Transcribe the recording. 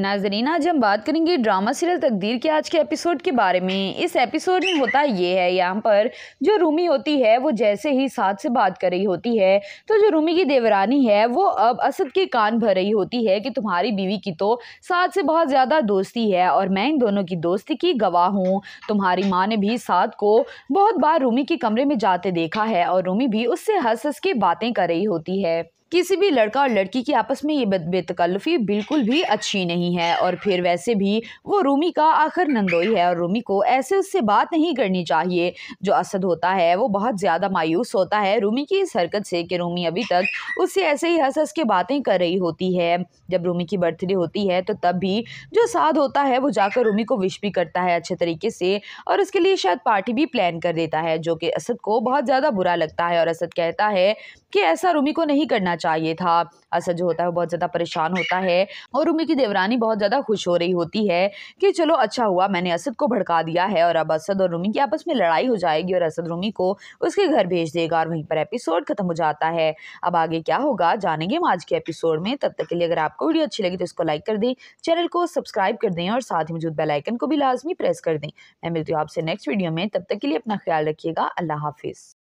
नाजरीन आज हम बात करेंगे ड्रामा सीरियल तकदीर के आज के एपिसोड के बारे में इस एपिसोड में होता ये है यहाँ पर जो रूमी होती है वो जैसे ही साथ से बात कर रही होती है तो जो रूमी की देवरानी है वो अब असद के कान भर रही होती है कि तुम्हारी बीवी की तो साथ से बहुत ज़्यादा दोस्ती है और मैं इन दोनों की दोस्ती की गवाह हूँ तुम्हारी माँ ने भी साथ को बहुत बार रूमी के कमरे में जाते देखा है और रूमी भी उससे हंस हंस के बातें कर रही होती है किसी भी लड़का और लड़की की आपस में ये बेतकल्फ़ी बिल्कुल भी अच्छी नहीं है और फिर वैसे भी वो रूमी का आखिर नंदोई है और रूमी को ऐसे उससे बात नहीं करनी चाहिए जो असद होता है वो बहुत ज़्यादा मायूस होता है रूमी की इस हरकत से कि रूमी अभी तक उससे ऐसे ही हंस हंस के बातें कर रही होती है जब रूमी की बर्थडे होती है तो तब भी जो साद होता है वो जाकर रूमी को विश भी करता है अच्छे तरीके से और उसके लिए शायद पार्टी भी प्लान कर देता है जो कि असद को बहुत ज़्यादा बुरा लगता है और असद कहता है कि ऐसा रूमी को नहीं करना चाहिए था असद जो होता है बहुत ज़्यादा परेशान होता है और रूमी की देवरानी बहुत ज़्यादा खुश हो रही होती है कि चलो अच्छा हुआ मैंने असद को भड़का दिया है और अब असद और रूमी की आपस में लड़ाई हो जाएगी और असद रूमी को उसके घर भेज देगा और वहीं पर एपिसोड ख़त्म हो जाता है अब आगे क्या होगा जानेंगे हम आज के एपिसोड में तब तक के लिए अगर आपको वीडियो अच्छी लगी तो इसको लाइक कर दें चैनल को सब्सक्राइब कर दें और साथ ही मौजूद बेलाइकन को भी लाजमी प्रेस कर दें मैं मिलती हूँ आपसे नेक्स्ट वीडियो में तब तक के लिए अपना ख्याल रखिएगा अल्लाह हाफिज़